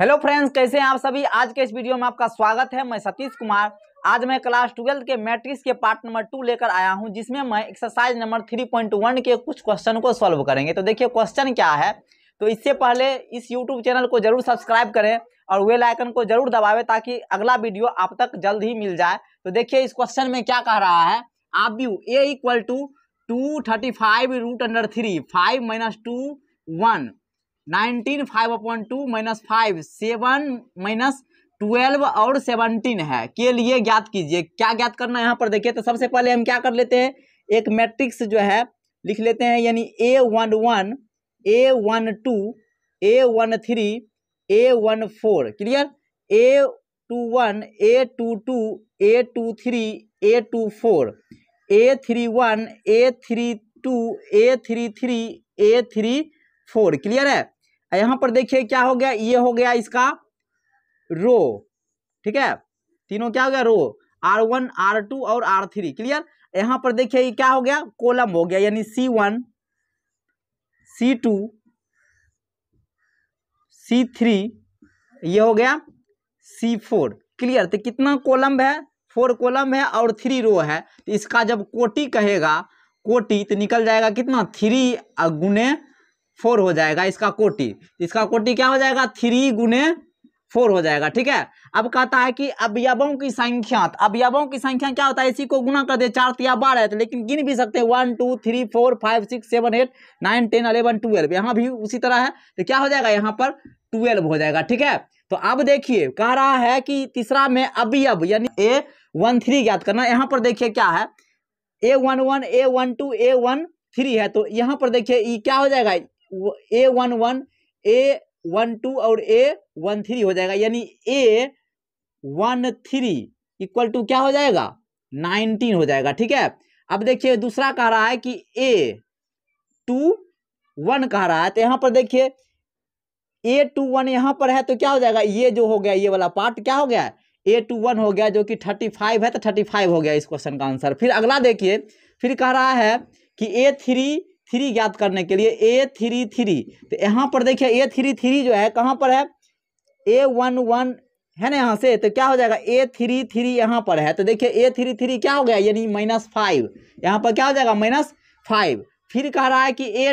hello friends कैसे हैं आप सभी आज के इस वीडियो में आपका स्वागत है मैं सतीश कुमार आज मैं क्लास ट्वेल्थ के मैट्रिक्स के पार्ट नंबर टू लेकर आया हूं जिसमें मैं exercise number three point one के कुछ क्वेश्चन को सॉल्व करेंगे तो देखिए क्वेश्चन क्या है तो इससे पहले इस यूट्यूब चैनल को जरूर सब्सक्राइब करें और वे लाइकन को जरूर दबावें ताकि अगला वीडियो आप तक जल्द ही मिल जाए तो देखिए इस क्वेश्चन में क्या कह रहा है आप you A equal to two thirty five root under three five minus two one nineteen five a point two minus five seven minus twelve और सेवनटीन है के लिए ज्ञात कीजिए क्या ज्ञात करना है यहाँ पर देखिए तो सबसे पहले हम क्या कर लेते हैं एक मैट्रिक्स जो है लिख लेते हैं यानी A one one A one two A one three A one four clear A two one A two two A two three A two four A three one A three two A three three A three four clear है यहां पर देखिए क्या हो गया ये हो गया इसका रो ठीक है तीनों क्या हो गया row R one R two और आर थ्री क्लियर यहां पर देखिए ये क्या हो गया कोलम हो गया यानी C one C two C three ये हो गया सी फोर क्लियर तो कितना कोलम है फोर कोलम है और थ्री रो है तो इसका जब कोटि कहेगा कोटि तो निकल जाएगा कितना थ्री गुने फोर हो जाएगा इसका कोटि इसका कोटि क्या हो जाएगा थ्री गुने फोर हो जाएगा ठीक है अब कहता है कि अवयवों की संख्या तो अवयवों की संख्या क्या होता है इसी को गुना कर दे चार तो या बारह तो लेकिन गिन भी सकते हैं one two three four five six seven eight nine ten eleven twelve यहाँ भी उसी तरह है तो क्या हो जाएगा यहाँ पर ट्वेल्व हो जाएगा ठीक है तो अब देखिए कह रहा है कि तीसरा में अवयव यानी ए वन थ्री ज्ञात करना यहाँ पर देखिए क्या है A one one A one two A one three है तो यहाँ पर देखिए क्या हो जाएगा A one one A one two और ए वन थ्री हो जाएगा यानी A one three equal to क्या हो जाएगा नाइनटीन हो जाएगा ठीक है अब देखिए दूसरा कह रहा है कि ए टू वन कह रहा है तो यहाँ पर देखिए ए टू वन यहाँ पर है तो क्या हो जाएगा ये जो हो गया ये वाला पार्ट क्या हो गया ए टू वन हो गया जो कि थर्टी फाइव है तो थर्टी फाइव हो गया इस क्वेश्चन का आंसर फिर अगला देखिए फिर कह रहा है कि ए थ्री थ्री ज्ञात करने के लिए ए थ्री थ्री तो यहाँ पर देखिए ए थ्री थ्री जो है कहाँ पर है ए वन वन है ना यहाँ से तो क्या हो जाएगा ए थ्री थ्री यहाँ पर है तो देखिए ए थ्री थ्री क्या हो गया यानी माइनस फाइव यहाँ पर क्या हो जाएगा माइनस फाइव फिर कह रहा है कि A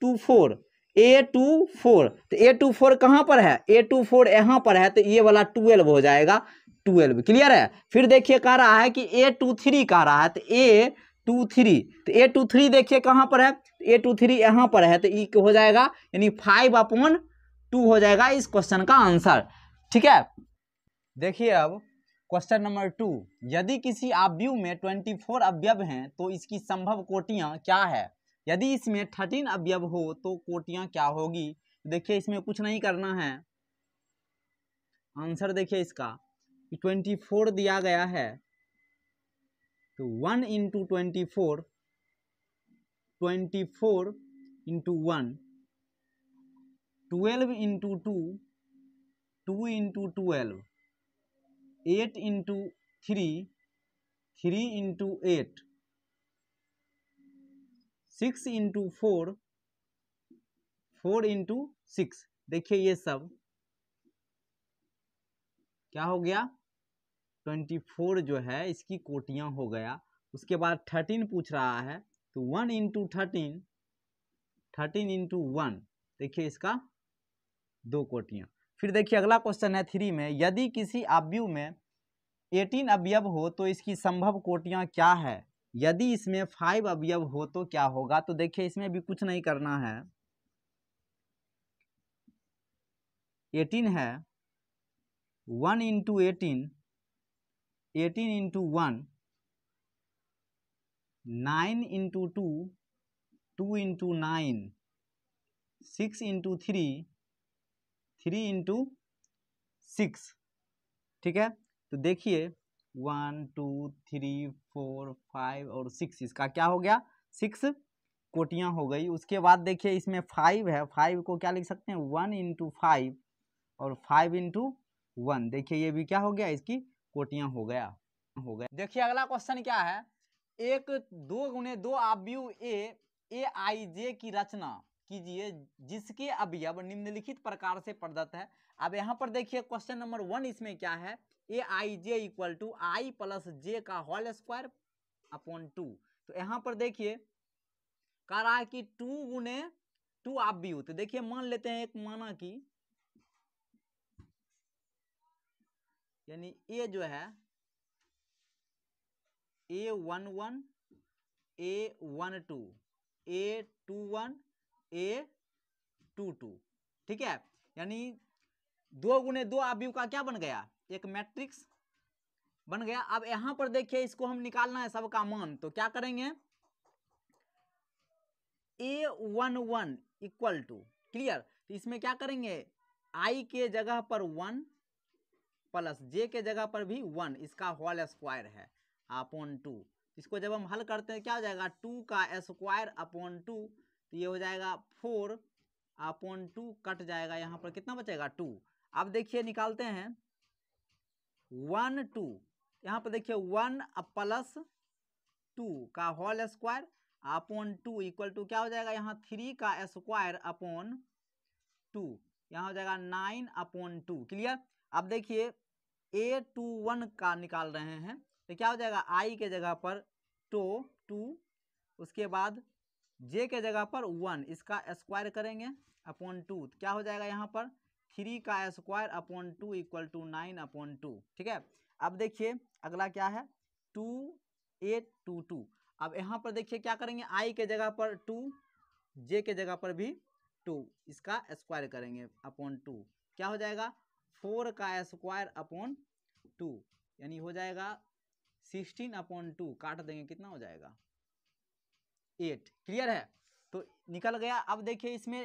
two four A two four तो ए टू फोर कहाँ पर है ए टू फोर यहाँ पर है तो ये वाला ट्वेल्व हो जाएगा ट्वेल्व क्लियर है फिर देखिए कह रहा है कि ए टू थ्री कह रहा है तो ए टू थ्री तो ए टू थ्री देखिए कहाँ पर है ए टू थ्री यहाँ पर है तो ई e हो जाएगा यानी फाइव अपॉन टू हो जाएगा इस क्वेश्चन का आंसर ठीक है देखिए अब क्वेश्चन नंबर टू यदि किसी अवयव में ट्वेंटी फोर अवयव हैं तो इसकी संभव कोटियाँ क्या है यदि इसमें थर्टीन अवयव हो तो कोटियाँ क्या होगी देखिए इसमें कुछ नहीं करना है आंसर देखिए इसका ट्वेंटी फोर दिया गया है तो one into twenty four twenty four into one twelve into two two into twelve eight into three three into eight six into four four into six देखिए ये सब क्या हो गया ट्वेंटी फोर जो है इसकी कोटियाँ हो गया उसके बाद थर्टीन पूछ रहा है तो one into thirteen thirteen into one देखिए इसका दो कोटियाँ फिर देखिए अगला क्वेश्चन है थ्री में यदि किसी अवयु में एटीन अवयव हो तो इसकी संभव कोटियाँ क्या है यदि इसमें फाइव अवयव हो तो क्या होगा तो देखिए इसमें भी कुछ नहीं करना है एटीन है one into eighteen eighteen into one nine into two two into nine six into three three into six ठीक है तो देखिए one two three four five और सिक्स इसका क्या हो गया सिक्स कोटियाँ हो गई उसके बाद देखिए इसमें फाइव है फाइव को क्या लिख सकते हैं वन इंटू फाइव और फाइव इंटू वन देखिए ये भी क्या हो गया इसकी कोटियाँ हो गया हो गया देखिए अगला क्वेश्चन क्या है एक दो गुणे दो आबयू ए ए आई जे की रचना कीजिए जिसके अवयव निम्नलिखित प्रकार से प्रदत्त है अब यहाँ पर देखिए क्वेश्चन नंबर वन इसमें क्या है A I J equal to I plus J का होल स्क्वायर अपॉन टू तो यहाँ पर देखिए कह रहा है कि टू गुणे टू आप भी हो तो देखिए मान लेते हैं एक माना कि यानी ए जो है A one one A one two A two one A two two ठीक है यानी दो गुने दो अभी का क्या बन गया एक मैट्रिक्स बन गया अब यहां पर देखिए इसको हम निकालना है सबका मान तो क्या करेंगे A one one equal to clear तो इसमें क्या करेंगे आई के जगह पर वन प्लस जे के जगह पर भी वन इसका होल स्क्वायर है अपॉन टू इसको जब हम हल करते हैं क्या हो जाएगा टू का स्क्वायर अपॉन टू तो ये हो जाएगा फोर अपॉन टू कट जाएगा यहाँ पर कितना बचेगा टू अब देखिए निकालते हैं वन टू यहाँ पर देखिए वन प्लस टू का whole square upon two equal to क्या हो जाएगा यहाँ थ्री का स्क्वायर अपॉन टू यहाँ हो जाएगा नाइन अपॉन टू क्लियर अब देखिए ए टू वन का निकाल रहे हैं तो क्या हो जाएगा आई के जगह पर टो टू उसके बाद जे के जगह पर वन इसका स्क्वायर करेंगे अपॉन टू तो क्या हो जाएगा यहाँ पर थ्री का square upon two equal to nine upon two ठीक है अब देखिए अगला क्या है टू ए टू टू अब यहाँ पर देखिए क्या करेंगे आई के जगह पर टू जे के जगह पर भी टू इसका स्क्वायर करेंगे अपॉन टू क्या हो जाएगा फोर का स्क्वायर अपॉन टू यानी हो जाएगा सिक्सटीन अपॉन टू काट देंगे कितना हो जाएगा एट क्लियर है तो निकल गया अब देखिए इसमें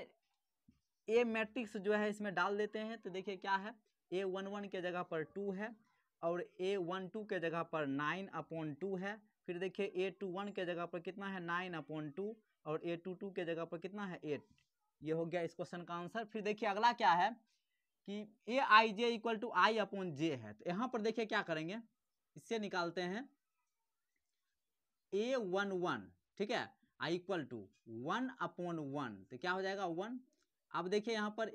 ए मैट्रिक्स जो है इसमें डाल देते हैं तो देखिए क्या है ए वन वन के जगह पर टू है और ए वन टू के जगह पर नाइन अपॉन टू है फिर देखिए ए टू वन के जगह पर कितना है नाइन अपॉन टू और ए टू टू के जगह पर कितना है एट ये हो गया इस क्वेश्चन का आंसर फिर देखिए अगला क्या है कि A I J equal to I upon J है तो यहाँ पर देखिए क्या करेंगे इससे निकालते हैं ए वन वन ठीक है I equal to one upon one तो क्या हो जाएगा वन अब देखिए यहाँ पर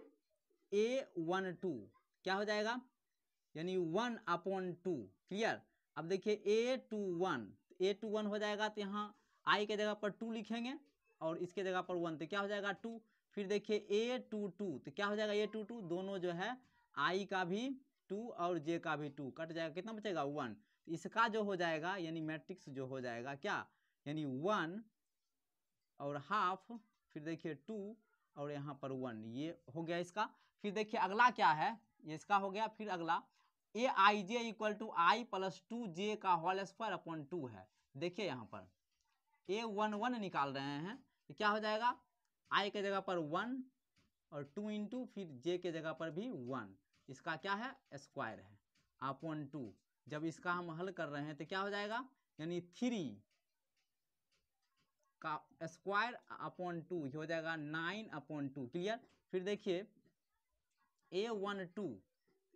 ए वन टू क्या हो जाएगा यानी वन अपॉन टू क्लियर अब देखिए A two one A two one हो जाएगा तो यहाँ आई के जगह पर टू लिखेंगे और इसके जगह पर वन तो क्या हो जाएगा टू फिर देखिए ए टू टू तो क्या हो जाएगा ए टू टू दोनों जो है आई का भी टू और जे का भी टू कट जाएगा कितना बचेगा वन तो इसका जो हो जाएगा यानी मैट्रिक्स जो हो जाएगा क्या यानी वन और हाफ फिर देखिए टू और यहाँ पर वन ये हो गया इसका फिर देखिए अगला क्या है ये इसका हो गया फिर अगला A I J equal to I plus two J का होल स्क्वायर अपॉन टू है देखिए यहाँ पर ए वन वन निकाल रहे हैं तो क्या हो जाएगा आई के जगह पर वन और टू इंटू फिर जे के जगह पर भी वन इसका क्या है स्क्वायर है अपॉन टू जब इसका हम हल कर रहे हैं तो क्या हो जाएगा यानी थ्री का स्क्वायर अपॉन टू हो जाएगा नाइन अपॉन टू क्लियर फिर देखिए A one two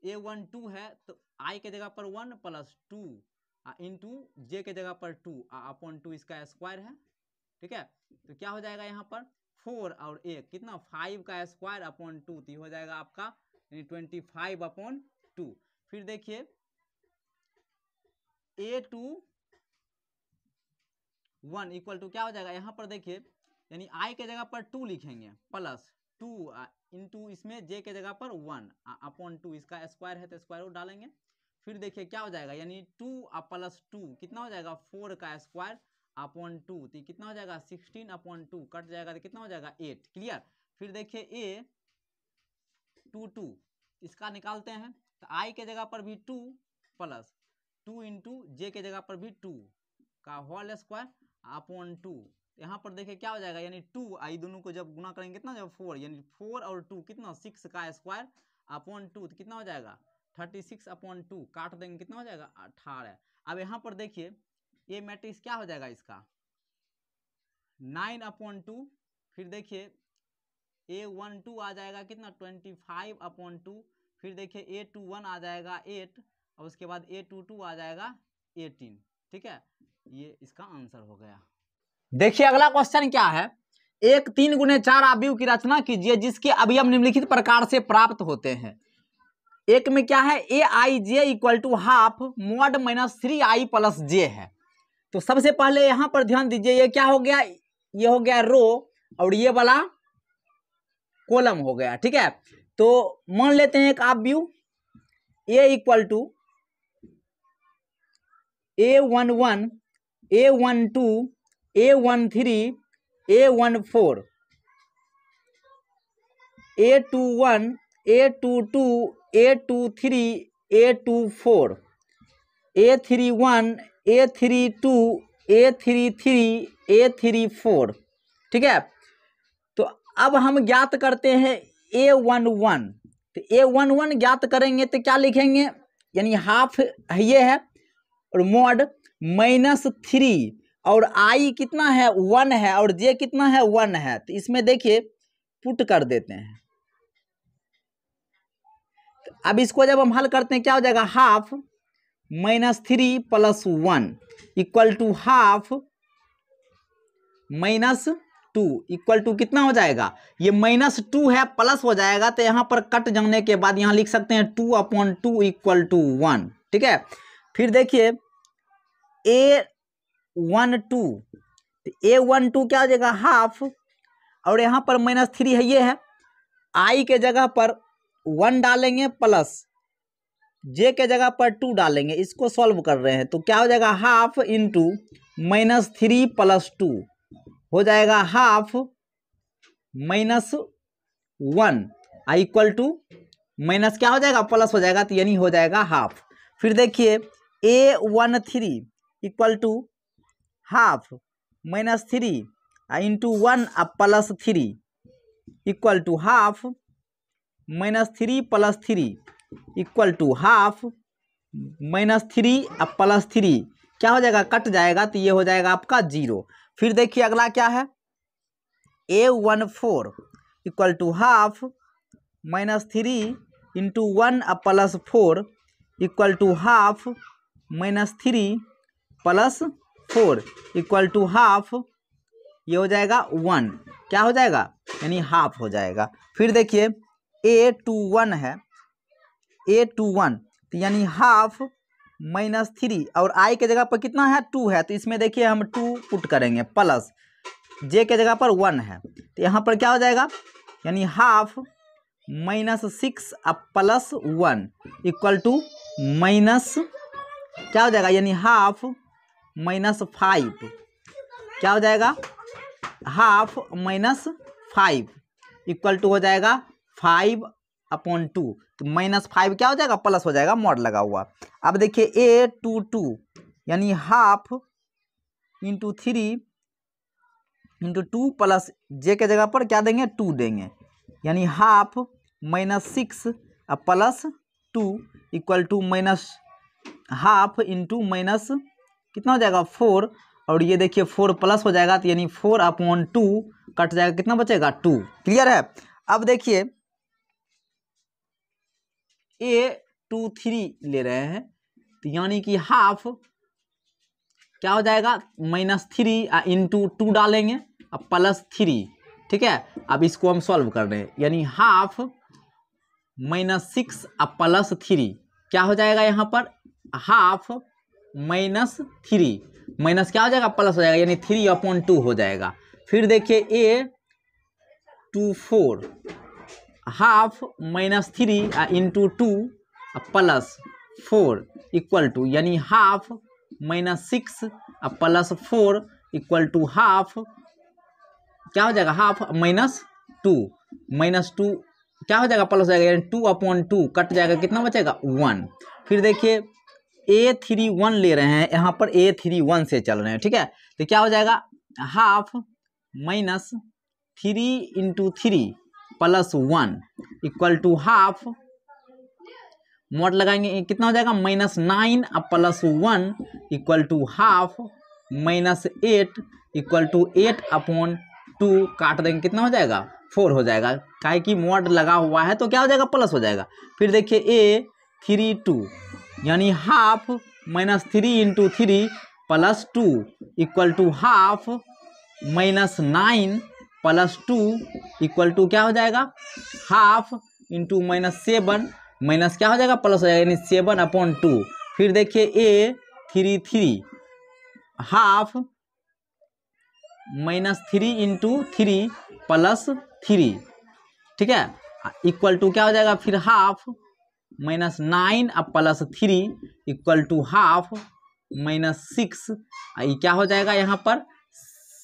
A one two है तो आई के जगह पर one plus two into J के जगह पर टू अपॉन टू इसका स्क्वायर है ठीक है तो क्या हो जाएगा यहाँ पर फोर और एक कितना फाइव का स्क्वायर अपॉन टू तो हो जाएगा आपका यानी ट्वेंटी फाइव अपॉन टू फिर देखिए A two one equal to क्या हो जाएगा यहाँ पर देखिए यानी आई के जगह पर टू लिखेंगे प्लस टू इंटू इसमें जे के जगह पर वन अपॉन टू इसका स्क्वायर है तो स्क्वायर रूट डालेंगे फिर देखिए क्या हो जाएगा यानी टू प्लस टू कितना हो जाएगा फोर का स्क्वायर अपॉन टू तो कितना हो जाएगा सिक्सटीन अपॉन टू कट जाएगा तो कितना हो जाएगा एट क्लियर फिर देखिए ए टू टू इसका निकालते हैं तो आई के जगह पर भी two plus two into J के जगह पर भी टू का होल स्क्वायर अपॉन टू यहाँ पर देखिए क्या हो जाएगा यानी टू आई दोनों को जब गुना करेंगे कितना जब फोर यानी फोर और टू कितना सिक्स का स्क्वायर अपॉन टू तो कितना हो जाएगा थर्टी सिक्स अपॉन टू काट देंगे कितना हो जाएगा अठारह अब यहाँ पर देखिए ये मैट्रिक्स क्या हो जाएगा इसका नाइन अपॉन टू फिर देखिए ए वन टू आ जाएगा कितना ट्वेंटी फाइव अपॉन टू फिर देखिए ए टू वन आ जाएगा एट और उसके बाद ए टू टू आ जाएगा एटीन ठीक है ये इसका आंसर हो गया देखिए अगला क्वेश्चन क्या है एक तीन गुने चार अवयव की रचना कीजिए जिसके अवयव निम्नलिखित प्रकार से प्राप्त होते हैं एक में क्या है A I J equal to half mod minus three I plus J है तो सबसे पहले यहां पर ध्यान दीजिए ये क्या हो गया ये हो गया रो और ये वाला कॉलम हो गया ठीक है तो मान लेते हैं एक आप view A equal to A one one A one two A one three A one four A two one A two two A two three A two four A three one A three two A three three A three four ठीक है तो अब हम ज्ञात करते हैं ए one one तो ए one one ज्ञात करेंगे तो क्या लिखेंगे यानी हाफ ये है और मोड माइनस थ्री और आई कितना है वन है और जे कितना है वन है तो इसमें देखिए पुट कर देते हैं तो अब इसको जब हम हल करते हैं क्या हो जाएगा half minus three plus one equal to half minus two equal to कितना हो जाएगा ये माइनस टू है प्लस हो जाएगा तो यहां पर कट जाने के बाद यहाँ लिख सकते हैं two upon two equal to one ठीक है फिर देखिए ए वन टू तो ए वन टू क्या हो जाएगा हाफ और यहाँ पर माइनस थ्री है ये है आई के जगह पर वन डालेंगे प्लस जे के जगह पर टू डालेंगे इसको सॉल्व कर रहे हैं तो क्या हो जाएगा half into minus three plus two हो जाएगा half minus one equal to minus क्या हो जाएगा प्लस हो जाएगा तो यानी हो जाएगा हाफ फिर देखिए A one three equal to half minus three into one आ plus three equal to half minus three plus three equal to half minus three और प्लस थ्री क्या हो जाएगा कट जाएगा तो ये हो जाएगा आपका जीरो फिर देखिए अगला क्या है A one four equal to half minus three into one और plus four equal to half minus three plus four equal to half ये हो जाएगा वन क्या हो जाएगा यानी हाफ हो जाएगा फिर देखिए ए टू वन है ए टू वन तो यानी हाफ माइनस थ्री और आई के जगह पर कितना है टू है तो इसमें देखिए हम टू पुट करेंगे प्लस जे के जगह पर वन है तो यहाँ पर क्या हो जाएगा यानी हाफ माइनस सिक्स और plus one equal to minus क्या हो जाएगा यानी हाफ माइनस फाइव क्या हो जाएगा half minus five equal to हो जाएगा फाइव अपॉन टू तो माइनस फाइव क्या हो जाएगा प्लस हो जाएगा मॉड लगा हुआ अब देखिए ए टू टू यानी half into three into two plus J के जगह पर क्या देंगे टू देंगे यानी हाफ माइनस सिक्स और plus two equal to minus half into minus कितना हो जाएगा फोर और ये देखिए फोर प्लस हो जाएगा तो यानी फोर अपॉन टू कट जाएगा कितना बचेगा टू क्लियर है अब देखिए ए टू थ्री ले रहे हैं तो यानी कि हाफ क्या हो जाएगा माइनस थ्री इंटू टू डालेंगे अब प्लस थ्री ठीक है अब इसको हम सॉल्व कर रहे हैं यानी हाफ माइनस सिक्स अब प्लस थ्री क्या हो जाएगा यहाँ पर हाफ माइनस थ्री माइनस क्या हो जाएगा प्लस हो जाएगा यानी थ्री अपॉन टू हो जाएगा फिर देखिए A two four half minus three into two plus four equal to यानी half minus six plus four equal to half क्या हो जाएगा half minus two minus two क्या हो जाएगा प्लस हो जाएगा यानी टू अपॉन टू कट जाएगा कितना बचेगा वन फिर देखिए ए थ्री वन ले रहे हैं यहाँ पर ए थ्री वन से चल रहे हैं ठीक है तो क्या हो जाएगा half minus three into three plus one equal to half mod लगाएंगे कितना हो जाएगा माइनस नाइन और plus one equal to half minus eight equal to eight upon two काट देंगे कितना हो जाएगा फोर हो जाएगा काहे कि मोड लगा हुआ है तो क्या हो जाएगा प्लस हो जाएगा फिर देखिए ए थ्री टू यानी half minus three into three plus two equal to half minus nine plus two equal to क्या हो जाएगा half into minus seven minus क्या हो जाएगा प्लस हो जाएगा यानी सेवन अपॉन टू फिर देखिए ए three three half minus three into three plus three ठीक है इक्वल टू क्या हो जाएगा फिर हाफ माइनस नाइन और plus three equal to half minus six ये क्या हो जाएगा यहाँ पर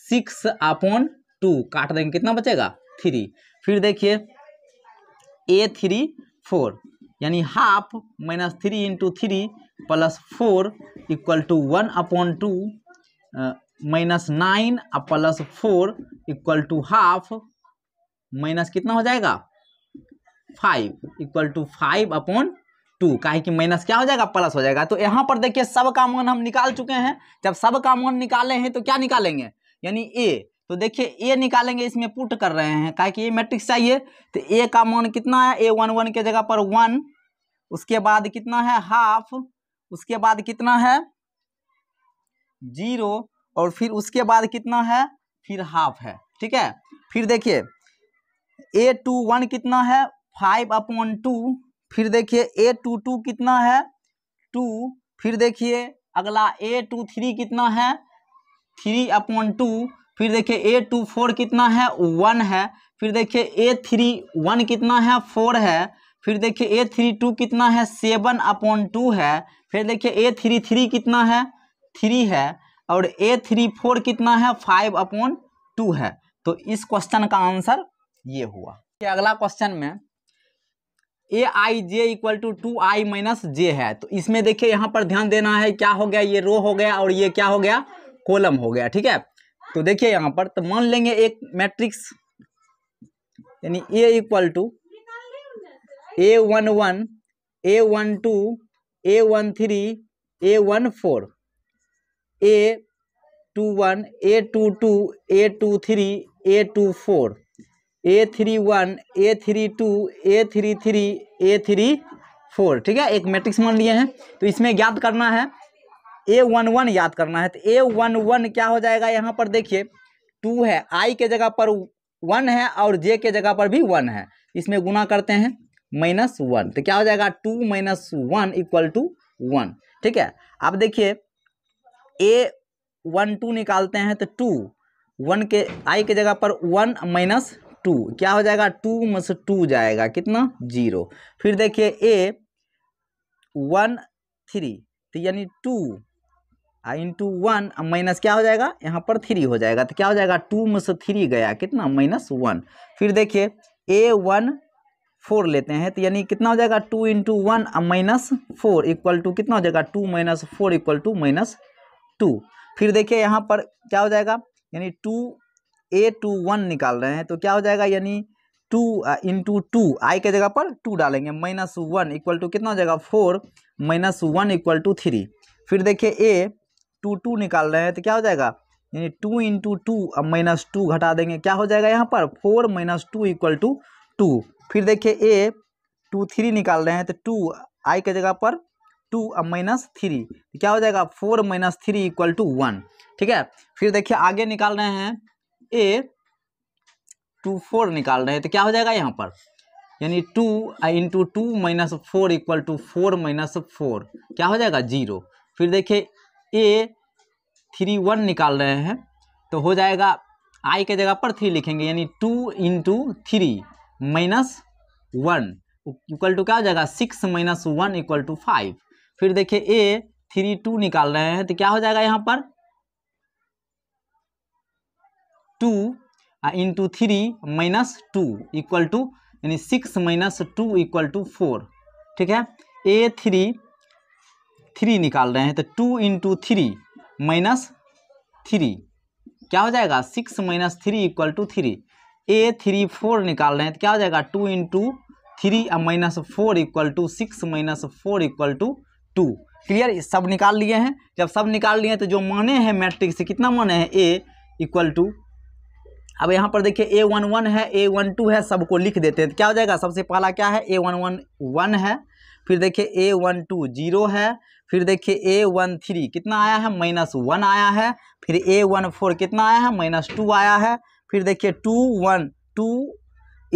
सिक्स अपॉन टू काट देंगे कितना बचेगा थ्री फिर देखिए ए थ्री फोर यानी half minus three into three plus four equal to one upon two minus nine और plus four equal to half minus कितना हो जाएगा five equal to five upon two का कि माइनस क्या हो जाएगा प्लस हो जाएगा तो यहाँ पर देखिए सब का मान हम निकाल चुके हैं जब सब का मान निकाले हैं तो क्या निकालेंगे यानी ए तो देखिए ए निकालेंगे इसमें पुट कर रहे हैं कहा कि ये मैट्रिक्स चाहिए तो ए का मान कितना है ए वन वन के जगह पर वन उसके बाद कितना है हाफ उसके बाद कितना है जीरो और फिर उसके बाद कितना है फिर हाफ है ठीक है फिर देखिए ए टू वन कितना है फाइव अपॉन टू फिर देखिए ए टू टू कितना है टू फिर देखिए अगला ए टू थ्री कितना है थ्री अपॉन टू फिर देखिए ए टू फोर कितना है वन है फिर देखिए ए थ्री वन कितना है फोर है फिर देखिए ए थ्री टू कितना है सेवन अपॉन टू है फिर देखिए ए थ्री थ्री कितना है थ्री है और ए थ्री फोर कितना है फाइव अपॉन टू है तो इस क्वेश्चन का आंसर ये हुआ अगला क्वेश्चन में a I J equal to two i minus j है तो इसमें देखिए यहाँ पर ध्यान देना है क्या हो गया ये रो हो गया और ये क्या हो गया कॉलम हो गया ठीक है तो देखिए यहाँ पर तो मान लेंगे एक मैट्रिक्स यानी a equal to A one one A one two A one three A one four A two one A two two A two three A two four A three one A three two A three three A three four ठीक है एक matrix मान लिए हैं तो इसमें ज्ञात करना है ए वन वन याद करना है तो ए वन वन क्या हो जाएगा यहाँ पर देखिए टू है आई के जगह पर वन है और जे के जगह पर भी वन है इसमें गुना करते हैं माइनस वन तो क्या हो जाएगा two minus one equal to one ठीक है अब देखिए ए वन टू निकालते हैं तो टू वन के आई के जगह पर वन माइनस टू क्या हो जाएगा टू में से टू जाएगा कितना जीरो फिर देखिए ए वन थ्री तो यानी टू इंटू वन माइनस क्या हो जाएगा यहाँ पर थ्री हो जाएगा तो क्या हो जाएगा टू में से थ्री गया कितना माइनस वन फिर देखिए ए वन फोर लेते हैं तो यानी कितना हो जाएगा two into one minus four equal to कितना हो जाएगा two minus four equal to minus two फिर देखिए यहाँ पर क्या हो जाएगा यानी टू ए टू वन निकाल रहे हैं तो क्या हो जाएगा यानी टू इंटू टू आई के जगह पर टू डालेंगे माइनस वन इक्वल टू कितना हो जाएगा four minus one equal to three फिर देखिए ए टू टू निकाल रहे हैं तो क्या हो जाएगा यानी टू इंटू टू अब माइनस टू घटा देंगे क्या हो जाएगा यहाँ पर four minus two equal to two फिर देखिए ए टू थ्री निकाल रहे हैं तो टू आई के जगह पर टू अब माइनस थ्री तो क्या हो जाएगा four minus three equal to one ठीक है फिर देखिए आगे निकाल रहे हैं ए टू फोर निकाल रहे हैं तो क्या हो जाएगा यहाँ पर यानी two into two minus four equal to four minus four क्या हो जाएगा जीरो फिर देखिए ए थ्री वन निकाल रहे हैं तो हो जाएगा आई के जगह पर थ्री लिखेंगे यानी two into three minus one equal to क्या हो जाएगा six minus one equal to five फिर देखिए ए थ्री टू निकाल रहे हैं तो क्या हो जाएगा यहाँ पर two into three minus two equal to यानी six minus two equal to four ठीक है ए थ्री थ्री निकाल रहे हैं तो two into three minus three क्या हो जाएगा six minus three equal to three A three four निकाल रहे हैं तो क्या हो जाएगा टू इंटू थ्री और minus four equal to six minus four equal to two clear सब निकाल लिए हैं जब सब निकाल लिए हैं तो जो माने हैं मैट्रिक्स से कितना माने हैं ए इक्वल टू अब यहाँ पर देखिए ए वन वन है ए वन टू है सबको लिख देते हैं तो क्या हो जाएगा सबसे पहला क्या है ए वन वन वन है फिर देखिए ए वन टू जीरो है फिर देखिए ए वन थ्री कितना आया है माइनस वन आया है फिर ए वन फोर कितना आया है माइनस टू आया है फिर देखिए टू वन टू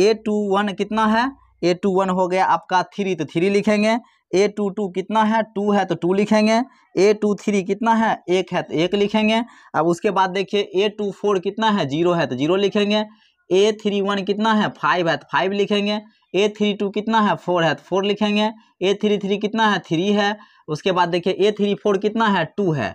ए टू वन कितना है ए टू वन हो गया आपका थ्री तो थ्री लिखेंगे ए टू टू कितना है टू है तो टू लिखेंगे ए टू थ्री कितना है एक है तो एक लिखेंगे अब उसके बाद देखिए ए टू फोर कितना है जीरो है तो जीरो लिखेंगे ए थ्री वन कितना है फाइव है तो फाइव लिखेंगे ए थ्री टू कितना है फोर है तो फोर लिखेंगे ए थ्री थ्री कितना है थ्री है उसके बाद देखिए ए थ्री फोर कितना है टू है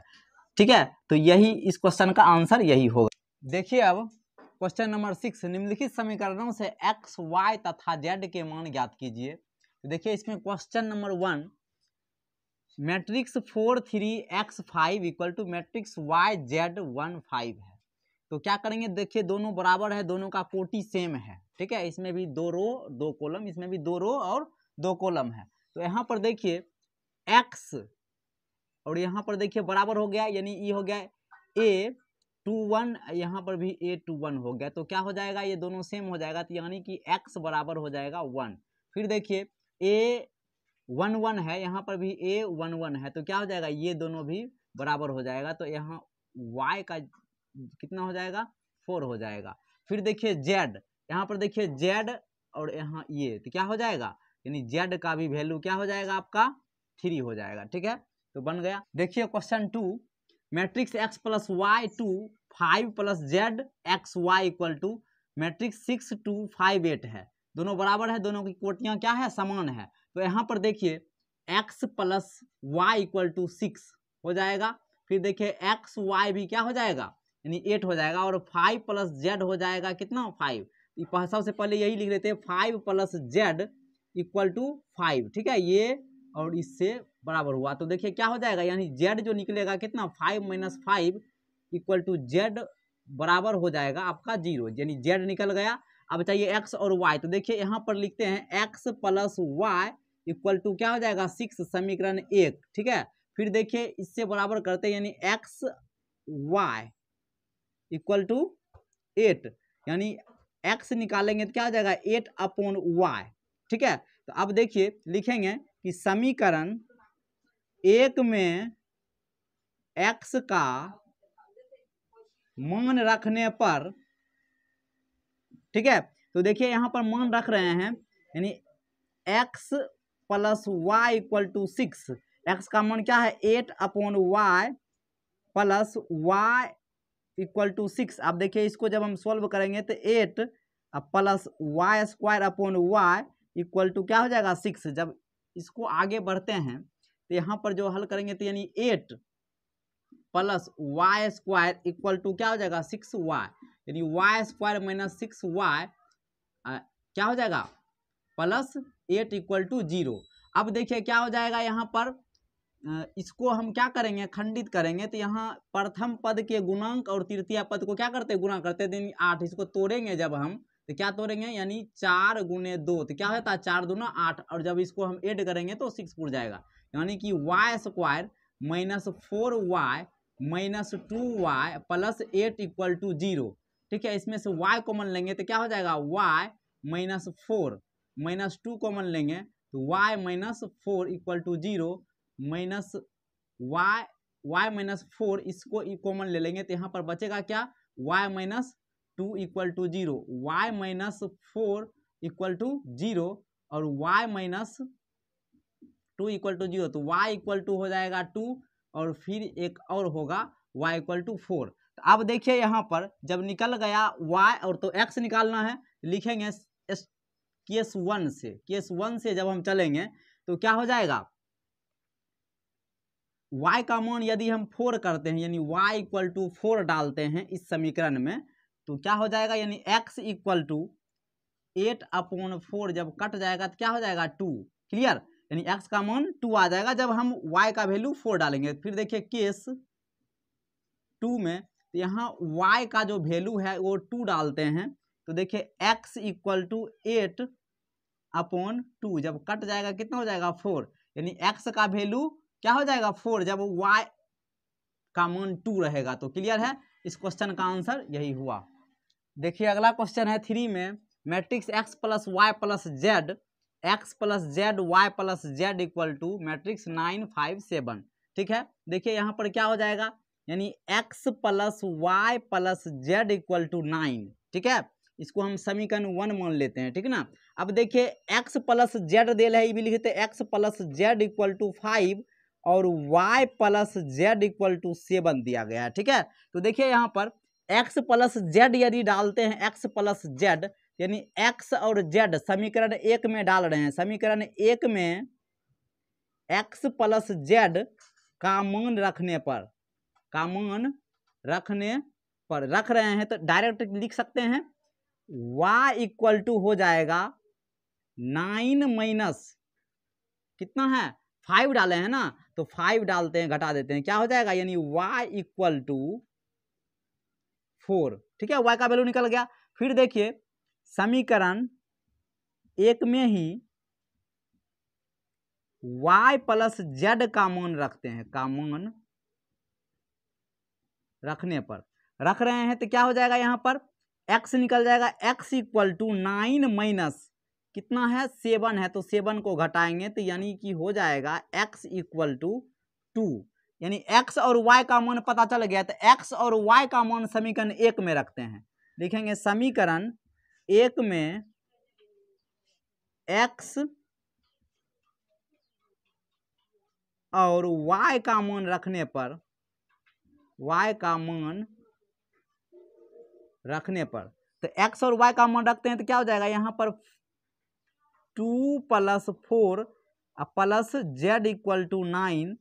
ठीक है तो यही इस क्वेश्चन का आंसर यही होगा देखिए अब क्वेश्चन नंबर सिक्स निम्नलिखित समीकरणों से एक्स वाई तथा जेड के मान ज्ञात कीजिए तो देखिए इसमें question number one matrix four three x five equal to matrix y z one five है तो क्या करेंगे देखिए दोनों बराबर है दोनों का कोटी सेम है ठीक है इसमें भी दो रो दो कॉलम इसमें भी दो रो और दो कॉलम है तो यहाँ पर देखिए एक्स और यहाँ पर देखिए बराबर हो गया यानी ये हो गया ए टू वन यहाँ पर भी ए टू वन हो गया तो क्या हो जाएगा ये दोनों सेम हो जाएगा तो यानी कि एक्स बराबर हो जाएगा वन फिर देखिए ए वन वन है यहाँ पर भी ए वन वन है तो क्या हो जाएगा ये दोनों भी बराबर हो जाएगा तो यहाँ वाई का कितना हो जाएगा फोर हो जाएगा फिर देखिए जेड यहाँ पर देखिए जेड और यहाँ ये तो क्या हो जाएगा यानी जेड का भी वैल्यू क्या हो जाएगा आपका थ्री हो जाएगा ठीक है तो बन गया देखिए question two matrix x plus y two five plus z x y equal to matrix six two five eight है दोनों बराबर है दोनों की कोटियाँ क्या है समान है तो यहाँ पर देखिए x plus y equal to six हो जाएगा फिर देखिए एक्स वाई भी क्या हो जाएगा यानी एट हो जाएगा और फाइव प्लस जेड हो जाएगा कितना फाइव तो सबसे पहले यही लिख लेते हैं five plus z equal to five ठीक है ये और इससे बराबर हुआ तो देखिए क्या हो जाएगा यानी जेड जो निकलेगा कितना five minus five equal to Z बराबर हो जाएगा आपका जीरो यानी जेड निकल गया अब चाहिए एक्स और वाई तो देखिए यहाँ पर लिखते हैं x plus y equal to क्या हो जाएगा सिक्स समीकरण एक ठीक है फिर देखिए इससे बराबर करते हैं यानी x y equal to eight यानी एक्स निकालेंगे तो क्या आ जाएगा एट अपॉन वाई ठीक है तो अब देखिए लिखेंगे कि समीकरण एक में एक्स का मान रखने पर ठीक है तो देखिए यहाँ पर मान रख रहे हैं यानी x plus y equal to six x का मान क्या है eight upon y plus y equal to six आप देखिए इसको जब हम सॉल्व करेंगे तो eight plus y square upon y equal to क्या हो जाएगा सिक्स जब इसको आगे बढ़ते हैं तो यहाँ पर जो हल करेंगे तो यानी eight plus y square equal to क्या हो जाएगा सिक्स वाई यानी y square minus six y क्या हो जाएगा plus eight equal to zero अब देखिए क्या हो जाएगा यहाँ पर इसको हम क्या करेंगे खंडित करेंगे तो यहाँ प्रथम पद के गुणांक और तृतीय पद को क्या करते गुणा करते दिन आठ इसको तोड़ेंगे जब हम तो क्या तोड़ेंगे यानी चार गुने दो तो क्या होता है चार दोनों आठ और जब इसको हम एड करेंगे तो सिक्स पुर जाएगा यानी कि y square minus four y minus two y plus eight equal to zero ठीक है इसमें से वाई कॉमन लेंगे तो क्या हो जाएगा y minus four minus two common लेंगे तो y minus four equal to zero minus y y minus four इसको कॉमन ले लेंगे तो यहाँ पर बचेगा क्या y minus two equal to zero y minus four equal to zero और y minus two equal to zero तो वाई इक्वल टू हो जाएगा टू और फिर एक और होगा वाई इक्वल टू फोर तो अब देखिए यहाँ पर जब निकल गया वाई और तो एक्स निकालना है लिखेंगे केस वन से केस वन से जब हम चलेंगे तो क्या हो जाएगा y का मान यदि हम फोर करते हैं यानी y इक्वल टू फोर डालते हैं इस समीकरण में तो क्या हो जाएगा यानी x equal to eight upon four जब कट जाएगा तो क्या हो जाएगा टू क्लियर यानी x का मान टू आ जाएगा जब हम y का वैल्यू फोर डालेंगे फिर देखिए केस टू में तो यहाँ y का जो वैल्यू है वो टू डालते हैं तो देखिए x equal to eight upon two जब कट जाएगा कितना हो जाएगा फोर यानी x का वैल्यू क्या हो जाएगा फोर जब वाई कामन टू रहेगा तो क्लियर है इस क्वेश्चन का आंसर यही हुआ देखिए अगला क्वेश्चन है थ्री में matrix x plus y plus z x plus z y plus z equal to matrix nine five seven ठीक है देखिए यहाँ पर क्या हो जाएगा यानी x plus y plus z equal to nine ठीक है इसको हम समीकरण वन मान लेते हैं ठीक ना अब देखिए एक्स प्लस जेड दे रहे लिखते x plus z equal to five और y plus z equal to seven दिया गया है ठीक है तो देखिए यहाँ पर x प्लस जेड यदि डालते हैं x प्लस जेड यानी x और z समीकरण एक में डाल रहे हैं समीकरण एक में x प्लस जेड कामन रखने पर कामन रखने पर रख रहे हैं तो डायरेक्ट लिख सकते हैं y इक्वल टू हो जाएगा नाइन माइनस कितना है फाइव डाले हैं ना तो फाइव डालते हैं घटा देते हैं क्या हो जाएगा यानी y इक्वल टू फोर ठीक है y का वैल्यू निकल गया फिर देखिए समीकरण एक में ही y प्लस जेड मान रखते हैं मान रखने पर रख रहे हैं तो क्या हो जाएगा यहां पर x निकल जाएगा x equal to nine minus कितना है सेवन है तो सेवन को घटाएंगे तो यानी कि हो जाएगा एक्स इक्वल टू टू यानी एक्स और वाई का मान पता चल गया तो एक्स और वाई का मान समीकरण एक में रखते हैं लिखेंगे समीकरण एक में एक्स और y का मान रखने पर y का मान रखने पर तो x और y का मान रखते हैं तो क्या हो जाएगा यहाँ पर two plus four plus z equal to nine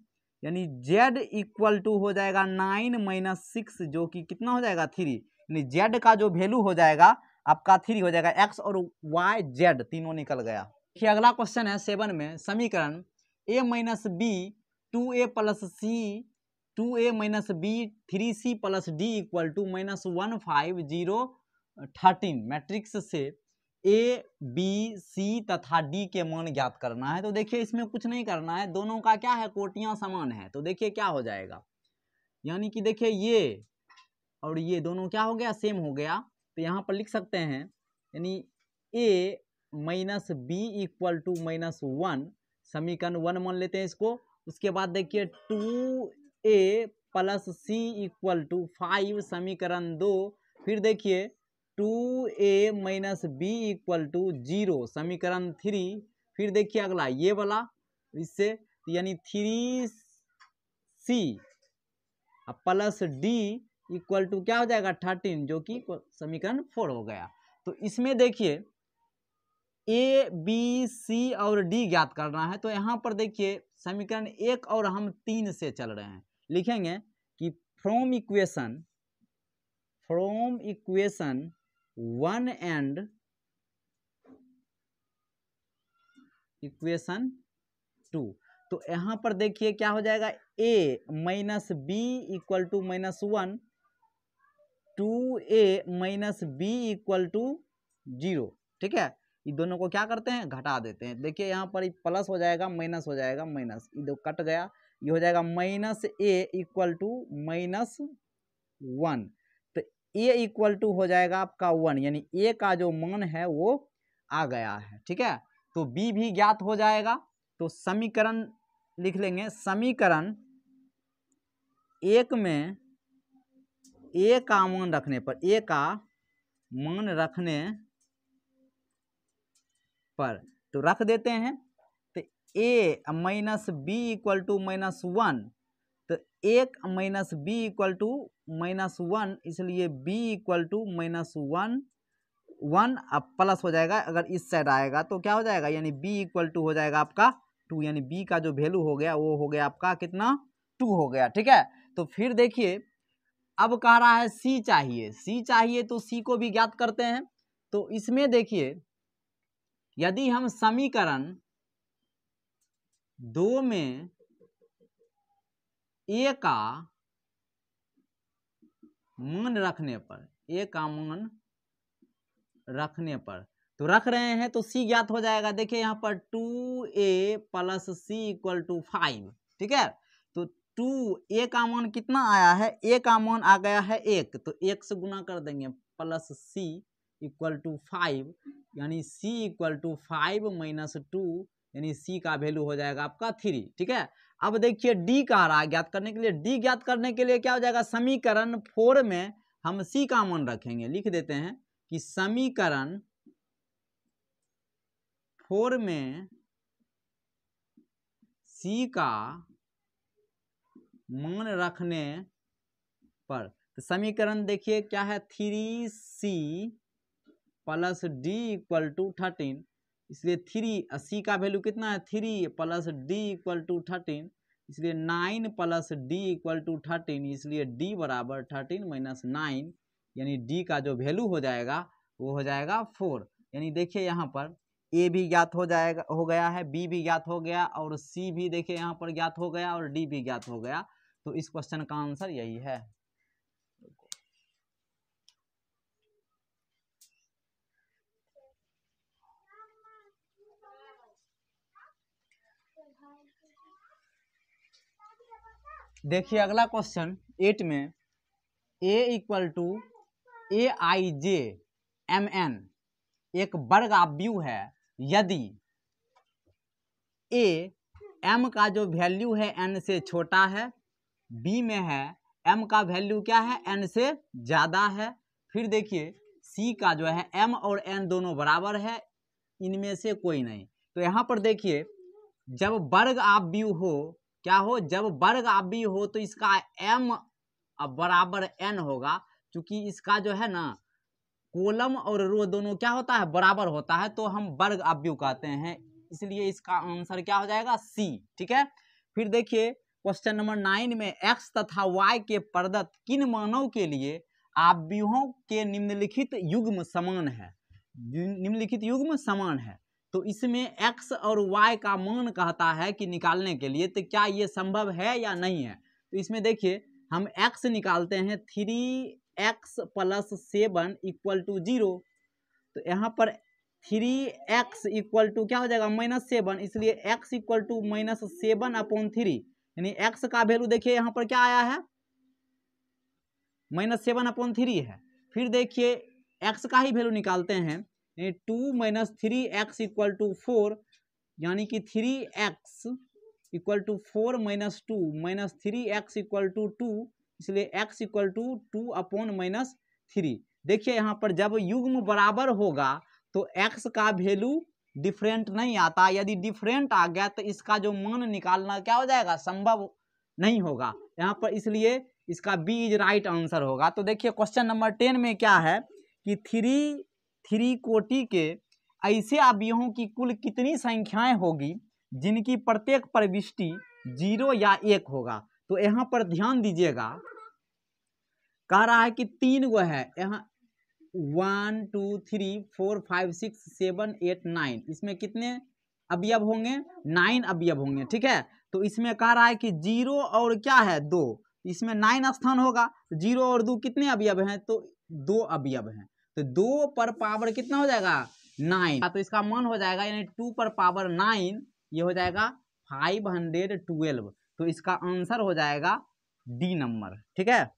यानी जेड इक्वल टू हो जाएगा नाइन माइनस सिक्स जो कि कितना हो जाएगा थ्री यानी जेड का जो वैल्यू हो जाएगा आपका थ्री हो जाएगा एक्स और वाई जेड तीनों निकल गया देखिए अगला क्वेश्चन है सेवन में समीकरण a minus b two a plus c two a minus b three c plus d equal to minus one five zero thirteen matrix से ए बी सी तथा डी के मान ज्ञात करना है तो देखिए इसमें कुछ नहीं करना है दोनों का क्या है कोटियां समान है तो देखिए क्या हो जाएगा यानी कि देखिए ये और ये दोनों क्या हो गया सेम हो गया तो यहाँ पर लिख सकते हैं यानी a minus b equal to minus one समीकरण वन मान लेते हैं इसको उसके बाद देखिए two a plus C equal to five समीकरण दो फिर देखिए two a minus b equal to zero समीकरण थ्री फिर देखिए अगला ये वाला इससे यानी three c plus d equal to क्या हो जाएगा थर्टीन जो कि समीकरण फोर हो गया तो इसमें देखिए ए बी सी और डी ज्ञात करना है तो यहाँ पर देखिए समीकरण एक और हम तीन से चल रहे हैं लिखेंगे कि from equation from equation one and equation two तो यहाँ पर देखिए क्या हो जाएगा a minus b equal to minus one two a minus b equal to zero ठीक है ये दोनों को क्या करते हैं घटा देते हैं देखिए यहाँ पर प्लस हो जाएगा माइनस हो जाएगा माइनस ये दो कट गया ये हो जाएगा minus a equal to minus one a equal to हो जाएगा आपका वन यानी ए का जो मान है वो आ गया है ठीक है तो बी भी ज्ञात हो जाएगा तो समीकरण लिख लेंगे समीकरण एक में ए का मान रखने पर ए का मान रखने पर तो रख देते हैं तो a minus b equal to minus one एक minus b equal to minus one इसलिए b equal to minus one one अब प्लस हो जाएगा अगर इस साइड आएगा तो क्या हो जाएगा यानी बी इक्वल टू हो जाएगा आपका टू यानी बी का जो वैल्यू हो गया वो हो गया आपका कितना टू हो गया ठीक है तो फिर देखिए अब कह रहा है सी चाहिए सी चाहिए तो सी को भी ज्ञात करते हैं तो इसमें देखिए यदि हम समीकरण दो में ए का मान रखने पर ए का मान रखने पर तो रख रहे हैं तो सी ज्ञात हो जाएगा देखिए यहाँ पर two a plus C equal to five ठीक है तो टू ए का मान कितना आया है ए का मान आ गया है एक तो एक से गुना कर देंगे plus C equal to five यानी C equal to five minus two यानी सी का वैल्यू हो जाएगा आपका थ्री ठीक है अब देखिए डी का रहा ज्ञात करने के लिए डी ज्ञात करने के लिए क्या हो जाएगा समीकरण फोर में हम सी का मन रखेंगे लिख देते हैं कि समीकरण फोर में सी का मान रखने पर तो समीकरण देखिए क्या है three c plus d equal to thirteen इसलिए थ्री सी का वैल्यू कितना है three plus d equal to thirteen इसलिए nine plus d equal to thirteen इसलिए डी बराबर थर्टीन माइनस नाइन यानी डी का जो वैल्यू हो जाएगा वो हो जाएगा फोर यानी देखिए यहाँ पर ए भी ज्ञात हो जाएगा हो गया है बी भी ज्ञात हो गया और सी भी देखिए यहाँ पर ज्ञात हो गया और डी भी ज्ञात हो गया तो इस क्वेश्चन का आंसर यही है देखिए अगला क्वेश्चन एट में a equal to a I j m n एक वर्ग आव्यू है यदि ए एम का जो वैल्यू है एन से छोटा है बी में है एम का वैल्यू क्या है एन से ज़्यादा है फिर देखिए सी का जो है एम और एन दोनों बराबर है इनमें से कोई नहीं तो यहाँ पर देखिए जब वर्ग आप व्यू हो क्या हो जब वर्ग अभी हो तो इसका एम बराबर एन होगा क्योंकि इसका जो है ना कोलम और रो दोनों क्या होता है बराबर होता है तो हम वर्ग अभ्यु कहते हैं इसलिए इसका आंसर क्या हो जाएगा सी ठीक है फिर देखिए क्वेश्चन नंबर नाइन में एक्स तथा वाई के प्रदत्त किन मानव के लिए आभ्यूहों के निम्नलिखित युग्म समान है निम्नलिखित युग्म समान है तो इसमें एक्स और वाई का मान कहता है कि निकालने के लिए तो क्या ये संभव है या नहीं है तो इसमें देखिए हम एक्स निकालते हैं three x plus seven equal to zero तो यहाँ पर थ्री एक्स इक्वल टू क्या हो जाएगा माइनस सेवन इसलिए x equal to minus seven upon three यानी एक्स का वैल्यू देखिए यहाँ पर क्या आया है माइनस सेवन अपॉन थ्री है फिर देखिए एक्स का ही वैल्यू निकालते हैं यानी two minus three x equal to four यानी कि three x equal to four minus two minus three x equal to two इसलिए x equal to two upon minus three देखिए यहाँ पर जब युग्म बराबर होगा तो एक्स का वैल्यू डिफरेंट नहीं आता यदि डिफरेंट आ गया तो इसका जो मान निकालना क्या हो जाएगा संभव नहीं होगा यहाँ पर इसलिए इसका बी इज राइट आंसर होगा तो देखिए क्वेश्चन नंबर टेन में क्या है कि थ्री थ्री कोटि के ऐसे अवयवों की कुल कितनी संख्याएं होगी जिनकी प्रत्येक प्रविष्टि जीरो या एक होगा तो यहाँ पर ध्यान दीजिएगा कह रहा है कि तीन गो है यहाँ one two three four five six seven eight nine इसमें कितने अवयव होंगे नाइन अवयव होंगे ठीक है तो इसमें कह रहा है कि जीरो और क्या है दो इसमें नाइन स्थान होगा जीरो और दो कितने अवयव हैं तो दो अवयव हैं तो दो पर पावर कितना हो जाएगा नाइन तो इसका मन हो जाएगा यानी टू पर पावर नाइन ये हो जाएगा फाइव हंड्रेड ट्वेल्व तो इसका आंसर हो जाएगा डी नंबर ठीक है